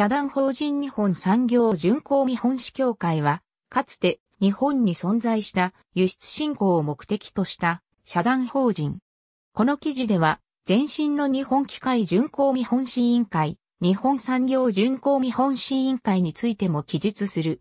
社団法人日本産業巡航見本市協会は、かつて日本に存在した輸出振興を目的とした社団法人。この記事では、前身の日本機械巡航見本市委員会、日本産業巡航見本市委員会についても記述する。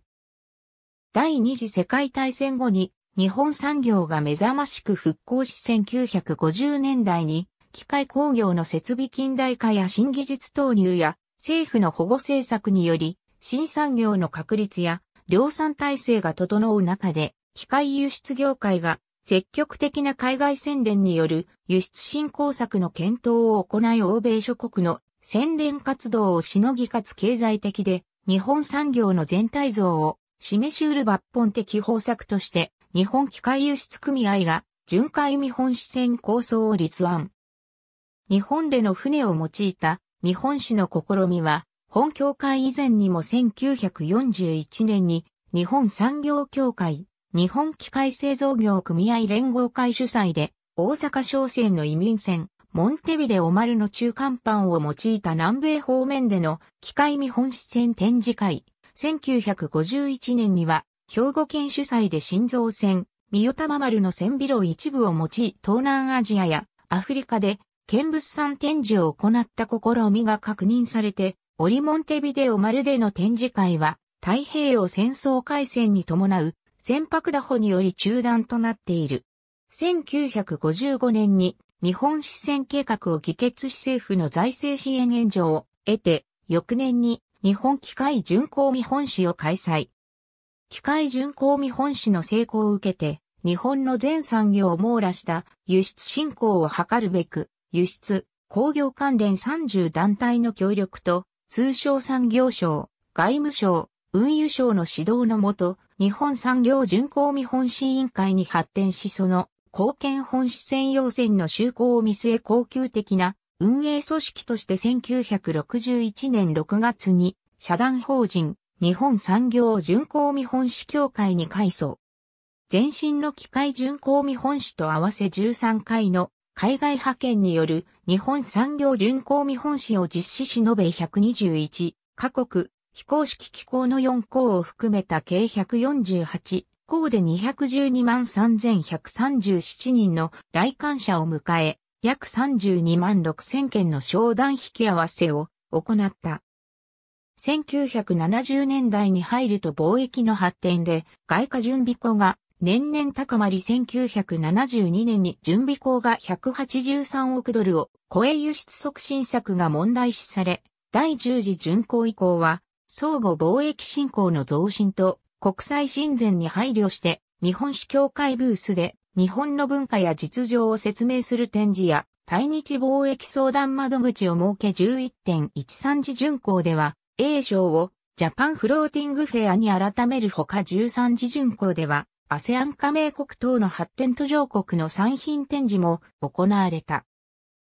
第二次世界大戦後に日本産業が目覚ましく復興し1950年代に機械工業の設備近代化や新技術投入や政府の保護政策により、新産業の確立や量産体制が整う中で、機械輸出業界が積極的な海外宣伝による輸出振興策の検討を行い欧米諸国の宣伝活動をしのぎかつ経済的で日本産業の全体像を示しうる抜本的方策として日本機械輸出組合が巡回見本支線構想を立案。日本での船を用いた日本史の試みは、本協会以前にも1941年に日本産業協会、日本機械製造業組合連合会主催で、大阪商船の移民船、モンテビデオルの中間版を用いた南米方面での機械見本市線展示会。1951年には、兵庫県主催で新造船、三代玉丸の船ビロ一部を用い、東南アジアやアフリカで見物産展示を行った試みが確認されて、オリモンテビデオるでの展示会は、太平洋戦争開戦に伴う船舶打法により中断となっている。1955年に日本支線計画を議決し政府の財政支援援助を得て、翌年に日本機械巡航見本市を開催。機械巡航見本市の成功を受けて、日本の全産業を網羅した輸出振興を図るべく、輸出、工業関連30団体の協力と、通商産業省、外務省、運輸省の指導のもと、日本産業巡航見本市委員会に発展しその、貢献本市専用線の就航を見据え恒久的な運営組織として1961年6月に社団法人日本産業巡航見本市協会に改装。前身の機械巡航見本市と合わせ13回の海外派遣による日本産業巡航見本市を実施し延べ121カ国、非公式機構の4校を含めた計148校で212万3137人の来館者を迎え、約32万6000件の商談引き合わせを行った。1970年代に入ると貿易の発展で外貨準備庫が年々高まり1972年に準備校が183億ドルを超え輸出促進策が問題視され、第10次巡航以降は、相互貿易振興の増進と国際親善に配慮して、日本史協会ブースで日本の文化や実情を説明する展示や、対日貿易相談窓口を設け11.13次巡航では、A 賞をジャパンフローティングフェアに改めるほか13次巡行では、ASEAN 加盟国等の発展途上国の産品展示も行われた。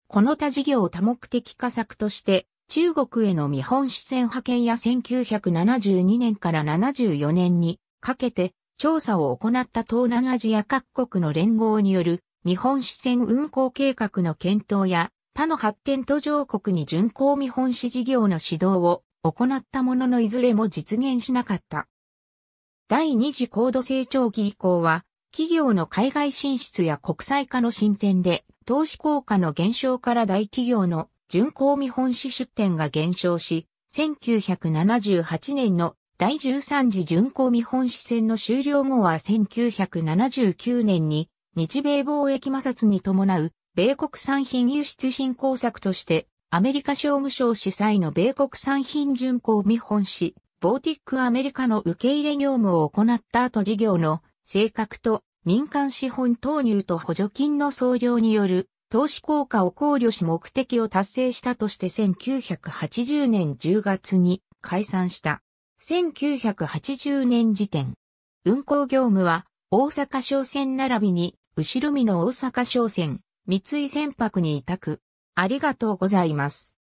この他事業を多目的化策として、中国への見本支線派遣や1972年から74年にかけて調査を行った東南アジア各国の連合による日本支線運行計画の検討や他の発展途上国に巡航見本市事業の指導を行ったもののいずれも実現しなかった。第二次高度成長期以降は、企業の海外進出や国際化の進展で、投資効果の減少から大企業の巡航見本市出店が減少し、1978年の第13次巡航見本市戦の終了後は1979年に日米貿易摩擦に伴う米国産品輸出振興策としてアメリカ商務省主催の米国産品巡航見本市ボーティックアメリカの受け入れ業務を行った後事業の性格と民間資本投入と補助金の総量による投資効果を考慮し目的を達成したとして1980年10月に解散した。1980年時点。運行業務は大阪商船並びに後ろ見の大阪商船、三井船舶に委託。ありがとうございます。